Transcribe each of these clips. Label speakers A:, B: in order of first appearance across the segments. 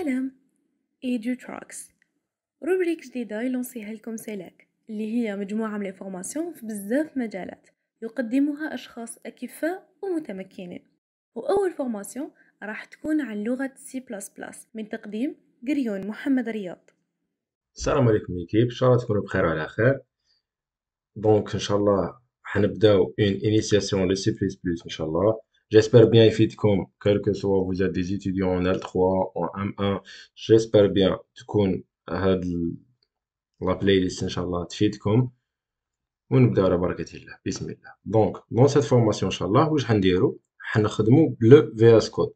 A: سلام ايدو تراكس روبريك جديدة يلونسيها لكم سيلاك اللي هي مجموعة من الانفورماسيون في بزاف مجالات يقدمها أشخاص أكفاء ومتمكنين وأول فورماسيون راح تكون عن لغة سي بلس بلس من تقديم قريون محمد رياض السلام عليكم ليكيب ان شاء الله تكونوا بخير وعلى خير دونك ان شاء الله حنبداو اون انيسياسيون لسي سي بلس بلس ان شاء الله J'espère bien, Fitcom, quel que soit vous êtes des étudiants en L3 en M1, j'espère bien que playlist, Inch'Allah, Donc, dans cette formation, Inch'Allah, le VS Code.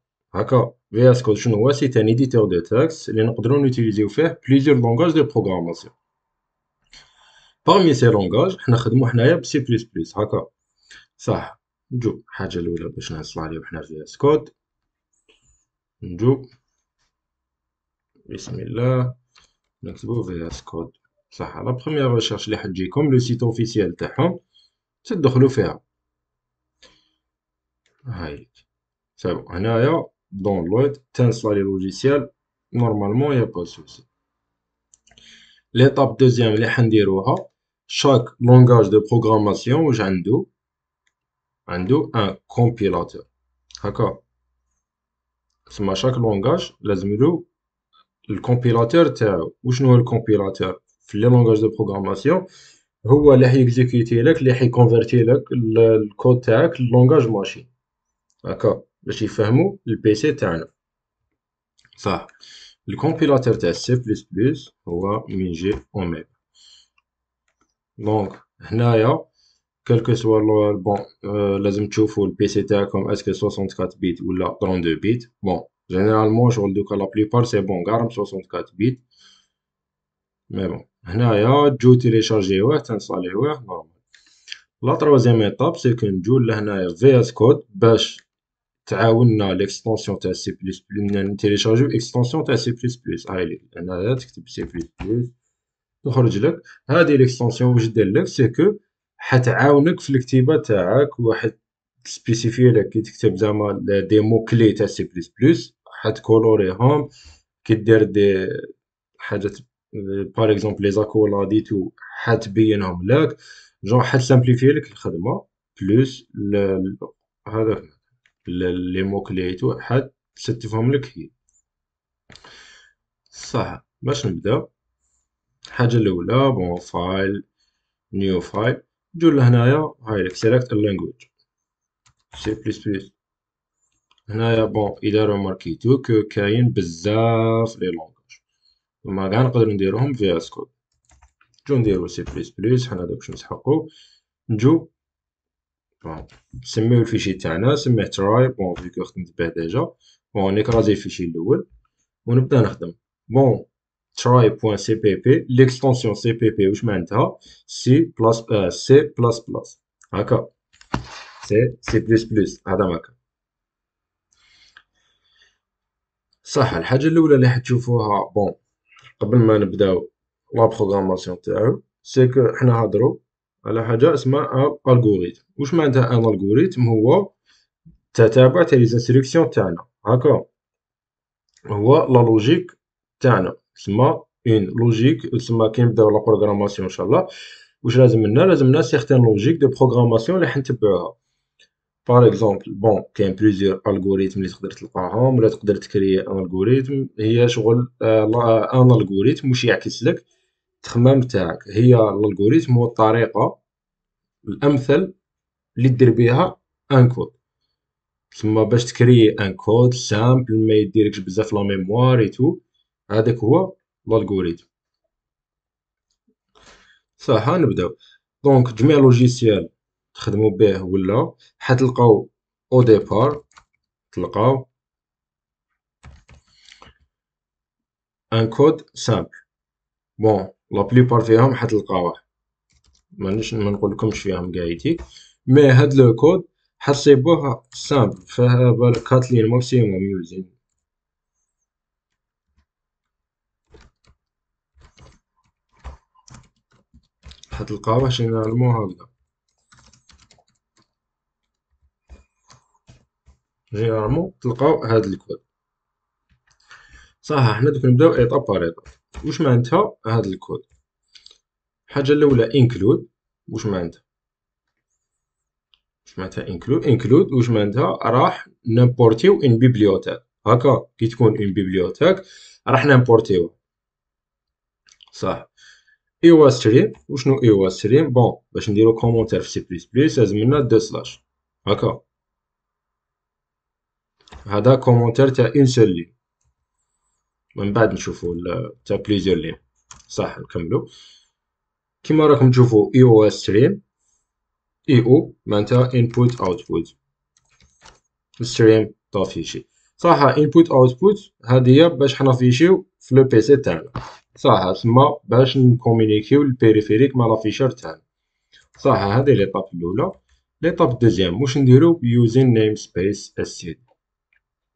A: VS Code, c'est un éditeur de texte et nous utiliser faire plusieurs langages de programmation. Parmi ces langages, nous allons C++. نجو الحاجة الأولى باش نحصلو عليها وحنا في اس كود نجو بسم الله نكتبو في اس كود صح لا بخوميييغ ريشيرش لي حتجيكم لو سيت اوفيسيال تاعهم تدخلو فيها هاي صافي هنايا دونلود تنصلالي لوجيسيال نورمالمون يا با سوسي ليطاب دوزيام لي حنديروها شاك لونغاج دو بروغراماسيون واش عندو عنده ان كومبيلاتور هكا ثم شاك لونغاج لازملو الكومبيلاتور تاعو وشنو هو الكومبيلاتور في لي لونغاج دو بروغراماسيون هو اللي حيكزيكوتي لك اللي حيكونفرتي لك الكود تاعك للونغاج ماشين هكا باش يفهموا البيسي تاعنا صح الكومبيلاتور تاع سي بلس بلس هو من جي اوميغا دونك هنايا كل كو سوا بون لازم تشوفوا البيسي تاعكم اسكو 64 بيت ولا 32 بيت بون جينيرالمون شغل دوكا لا بليبار سي بون كاع 64 بيت مي بون هنايا تجو تيليشارجيوه تنصاليوه نورمال لا تروازيام ايطاب سي كو نجو لهنايا في اس كود باش تعاوننا ليكستونسيون تاع سي بلس بلس تيليشارجيو اكستونسيون تاع سي بلس بلس هاي هنايا تكتب سي بلس بلس تخرج لك هذه ليكستونسيون واش دير لك سي كو حتعاونك في الكتيبه تاعك سبيسيفي لك كي تكتب زعما دي مو كلي تاع سي بلس بلس حتكولوريهم كي دير دي حاجات بار اكزومبل لي زاكو لا ديتو حتبينهم لك جون سامبليفي لك الخدمه بلس هذا لي مو كلي تو حتستفهم لك هي صح باش نبدا حاجه الاولى بون فايل نيو فايل نجو لهنايا هاي لك سيليكت اللانجويج سي بلس بلس هنايا بون الا ماركيتو كو كاين بزاف لي لونغاج هما كاع نقدر نديروهم في اس كود نجو نديرو سي بلس بلس حنا باش نسحقو نجو بون نسميو الفيشي تاعنا سميه تراي بون فيكو خدمت به ديجا بون نكرازي الفيشي الاول ونبدا نخدم بون try.cpp l'extension cpp واش معناتها سي بلس سي بلس بلس هكا سي سي بلس بلس هذا هكا صح الحاجه الاولى اللي حتشوفوها بون قبل ما نبداو لا بروغراماسيون تاعو سي كو حنا هضروا على حاجه اسمها الغوريتم واش معناتها ان الغوريتم هو تتابع تاع لي انستركسيون تاعنا هكا هو لا لوجيك تاعنا تسمى اون لوجيك تسمى كنبداو لا بروغراماسيون ان شاء الله واش لازمنا لازمنا سيغتان لوجيك دو بروغراماسيون اللي حنتبعوها بار اكزومبل بون كاين بليزيور الغوريتم اللي تقدر تلقاهم ولا تقدر تكري ان الغوريتم هي شغل ان آه، الغوريتم آه، واش يعكس لك التخمام تاعك هي الغوريتم هو الطريقه الامثل اللي دير بها ان كود تسمى باش تكري ان كود سامبل ما يديركش بزاف لا ميموار اي تو هذاك هو الالغوريثم صح نبداو دونك جميع لوجيسيال تخدموا به ولا حتلقاو او ديبار تلقاو ان كود سامبل بون لا بليبار فيهم حتلقاوه مانيش ما نقولكمش فيهم كاع مي هاد لو كود حتصيبوه سامبل فبالك كاتلين ماكسيموم يوزين تحت القارة عشان يعلموها هكذا هي يعلمو تلقاو هاد الكود صح حنا دوك نبداو ايت اباريت واش معناتها هاد الكود الحاجه الاولى انكلود واش معناتها واش معناتها انكلود انكلود واش معناتها راح نمبورتيو ان بيبليوتيك هكا كي تكون ان بيبليوتيك راح نمبورتيوها صح ايوا ستريم وشنو ايوا ستريم بون باش نديرو كومونتير في سي بلس بلس لازم لنا دو سلاش هكا هذا كومونتير تاع اون سول لين من بعد نشوفو تاع بليزيور لين صح نكملو كيما راكم تشوفو اي ستريم اي او معناتها انبوت اوتبوت ستريم طافيشي صح انبوت اوتبوت هادي هي باش حنا فيشيو في لو بيسي تاعنا صح تما باش نكومونيكيو البيريفيريك مع لافيشر تاعنا صح هذه ليطاب الاولى ليطاب دوزيام واش نديرو بيوزين نيم سبيس السيت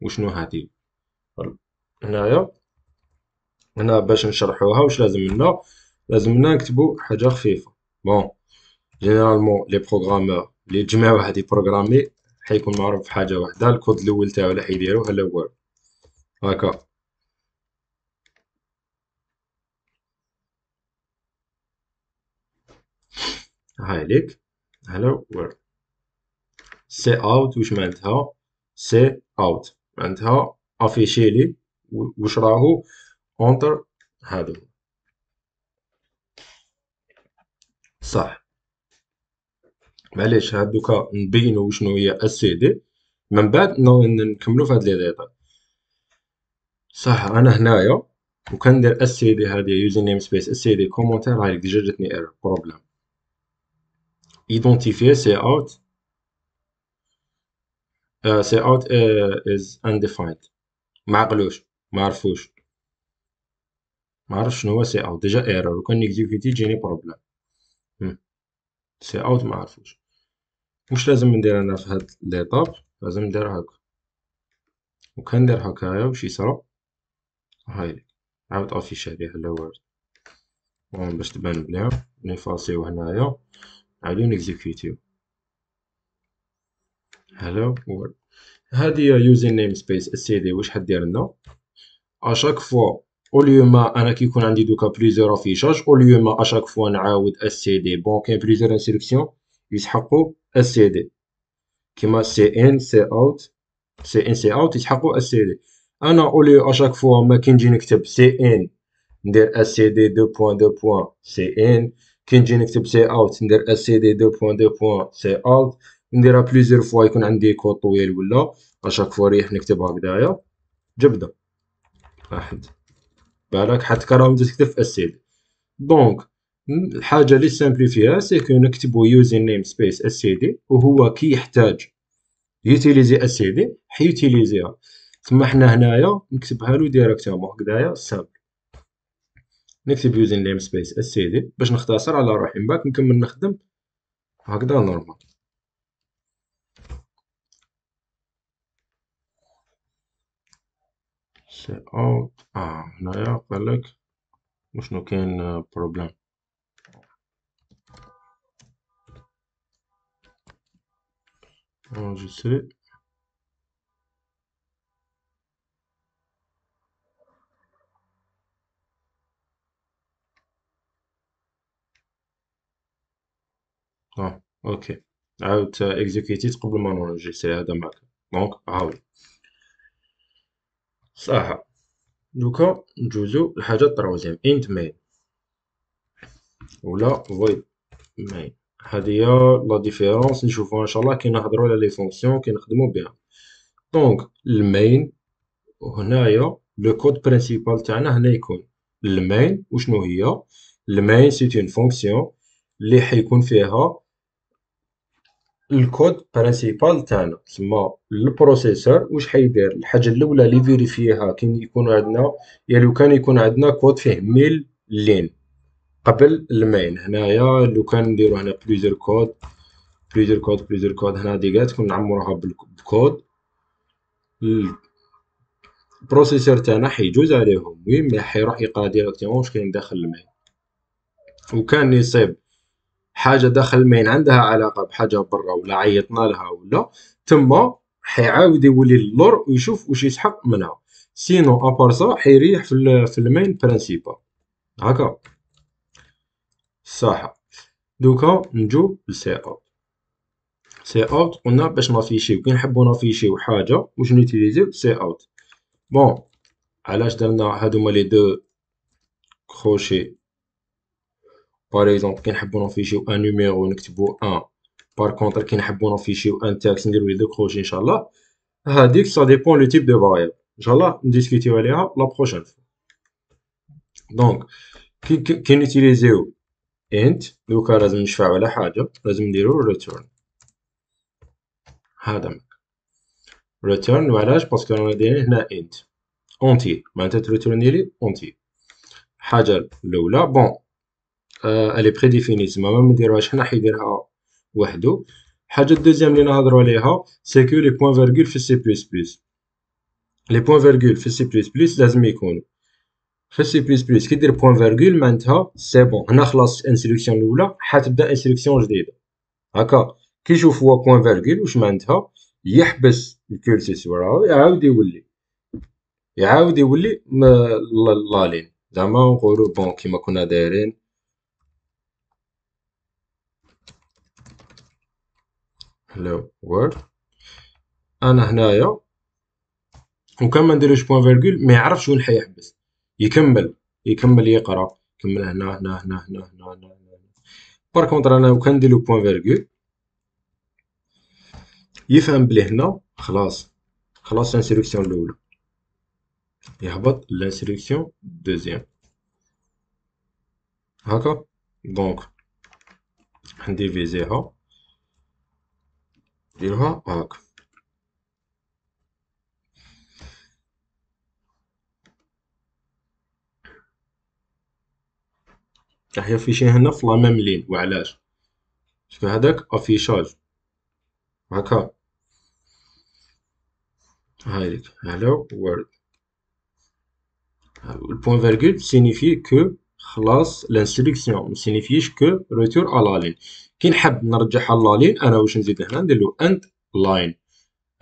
A: وشنو هادي هنايا هنا باش نشرحوها واش لازم لنا لازم لنا نكتبو حاجه خفيفه بون جينيرالمون لي بروغرامور لي جمع واحد يبروغرامي حيكون معروف حاجه واحده الكود الاول تاعو اللي يديروه هلا هو هكا هاي ليك هلو وورد سي اوت وش معناتها سي اوت معناتها افيشي لي وش راهو اونتر هادو صح معليش هاد دوكا نبينو شنو هي السي دي من بعد نكملو في هاد لي ديتا صح انا هنايا وكندير السي دي هادي يوزر نيم سبيس السي دي كومونتير هاي ديجا جاتني ايرور بروبليم identifier c'est out سي اوت از انديفايند ما عقلوش ما عرفوش ما عرفش شنو هو سي اوت ديجا ايرور وكان نيكزيكوتي تجيني بروبليم سي اوت ما عرفوش واش لازم ندير انا في هاد ليطاب لازم ندير وكان ندير هكايا واش يصرا هاي عاود افيشي عليه على وورد باش تبان بليها نيفاسيو هنايا عادوا نكزيكيوتيو هلا وورد هادي يوزين نيم سبيس السي دي واش حدير لنا اشاك فوا اوليو ما انا كيكون عندي دوكا بليزيور افيشاج اوليو ما اشاك فوا نعاود السي دي بون كاين بليزيور انسيلكسيون يسحقوا السي دي كيما سي ان سي اوت سي ان سي اوت يسحقوا السي دي انا اوليو اشاك فوا ما كي نجي نكتب سي ان ندير السي دي دو بوان دو بوان سي ان كي نجي نكتب سي اوت ندير اس سي دي دو بوان دو بوان سي اوت نديرها بليزير فوا يكون عندي كود طويل ولا اشاك فوا ريح نكتبها هكدايا جبده واحد بالك حتى راهم تكتب في اس سي دونك الحاجه اللي سامبليفيها سي كو نكتبو يوزين نيم سبيس اس سي دي وهو كي يحتاج يوتيليزي اس سي دي حيوتيليزيها تما حنا هنايا نكتبها له ديريكتومون هكدايا سامبل نكتب يوزين نيم سبيس اس دي باش نختصر على روحي من بعد نكمل نخدم هكذا نورمال سي اوت اه هنايا قالك وشنو كاين بروبليم انجستري آه، اوكي عاود اكزيكيتي قبل ما نونجستري هذا معك دونك عاود صح دوكا نجوزو الحاجه التروزيام انت مين ولا void main هذه هي لا ديفيرونس نشوفوها ان شاء الله كي نهضروا على لي فونكسيون كي نخدموا بها دونك المين هنايا لو كود برينسيبال تاعنا هنا يكون المين وشنو هي المين سي اون فونكسيون اللي حيكون فيها الكود برينسيبال تاعنا تسمى البروسيسور واش حيدير الحاجه الاولى اللي فيريفيها كي يكون عندنا يا يعني لو كان يكون عندنا كود فيه ميل لين قبل المين هنايا لو كان نديرو هنا بليزير كود بليزير كود بليزير كود هنا ديكا تكون نعمروها بالكود البروسيسور تاعنا حيجوز عليهم وي مي حيروح يقرا ديريكتومون واش كاين داخل المين وكان يصيب حاجه داخل المين عندها علاقه بحاجه برا ولا عيطنا لها ولا تما حيعاود يولي اللور ويشوف واش يسحق منها سينو ابار سا حيريح في, في المين برانسيبال هكا صح دوكا نجو لسي اوت سي اوت قلنا باش نافيشيو كي نحبو نافيشيو حاجه واش نوتيليزيو سي اوت بون علاش درنا هادو هما لي دو كروشي Par exemple, qui a un fichier un numéro ou un type 1, par contre, qui a un fichier un texte, qui a un texte de crochet, Inch'Allah, ça dépend du type de variable. Inch'Allah, on va la prochaine fois. Donc, qui a utilisé int, ou qui a fait un return. Return, parce qu'on a dit int. Entier. Maintenant, on a dit entier. Entier. Bon. الي بريديفينيت زعما ما نديروهاش حنا حيديرها وحده الحاجه الدوزيام اللي نهضروا عليها سيكو لي بوين فيرغول في سي بلس بلس لي بوين فيرغول في سي بلس بلس لازم يكونوا في سي بلس بلس كي دير بوين فيرغول معناتها سي بون هنا خلاص الانسليكسيون الاولى حتبدا انسليكسيون جديده هكا كي يشوف هو بوين فيرغول واش معناتها يحبس الكورسيس وراه يعاود يولي يعاود يولي لالين زعما نقولو بون كيما كنا دايرين hello وورد انا هنايا وكان ما نديروش بوان فيرغول ما يعرفش وين حيحبس يكمل يكمل يقرا يكمل هنا هنا هنا هنا هنا هنا, هنا. بار كونتر انا وكان نديرو بوان فيرغول يفهم بلي هنا خلاص خلاص لانسيريكسيون الاولى يهبط لانسيريكسيون دوزيام هكا دونك نديفيزيها ديرها ak. راح شي هنا في لامام لين وعلاش شوف هذاك افيشاج هاكا هاي لك هلو وورد البوان فيرغول سينيفي كو خلاص لانستريكسيون ما سينيفيش كو روتور على لين كي نحب نرجعها لالين انا واش نزيد هنا ندير له اند لاين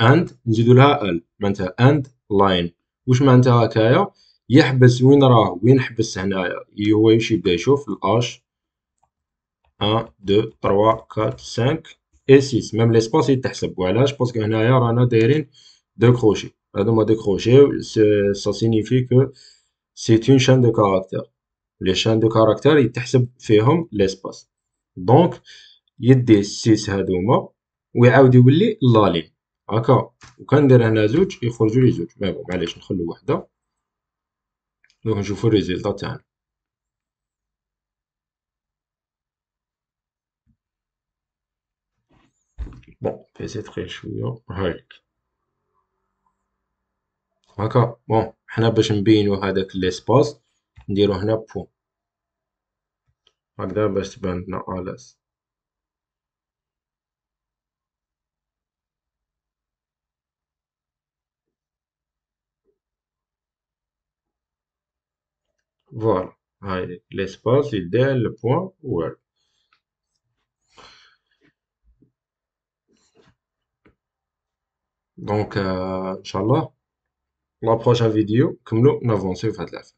A: اند نزيد لها ال معناتها اند لاين واش معناتها هكايا يحبس وين راه وين حبس هنايا هو يمشي يبدا يشوف الاش 1 2 3 4 5 اي 6 ميم لي ليسباس يتحسب وعلاش باسكو هنايا رانا دايرين دو كروشي هادو ما دو كروشي سا سينيفي كو سي اون شان دو كاركتر لي شان دو كاركتر يتحسب فيهم لي ليسباس دونك يديه السيس هادوما ويعاود يولي لالين هكا وكندير هنا زوج يخرجوا لي زوج بون معليش نخلو وحده دونك نشوفو الريزلت تاعنا بون بيسي تقيل شويه هايك هكا بون حنا باش نبينو هذاك ليسباس نديرو هنا بو هكذا باش تبان لنا الاس Voilà. L'espace, idéal le point, voilà. Donc, euh, la prochaine vidéo, comme nous, nous avons de la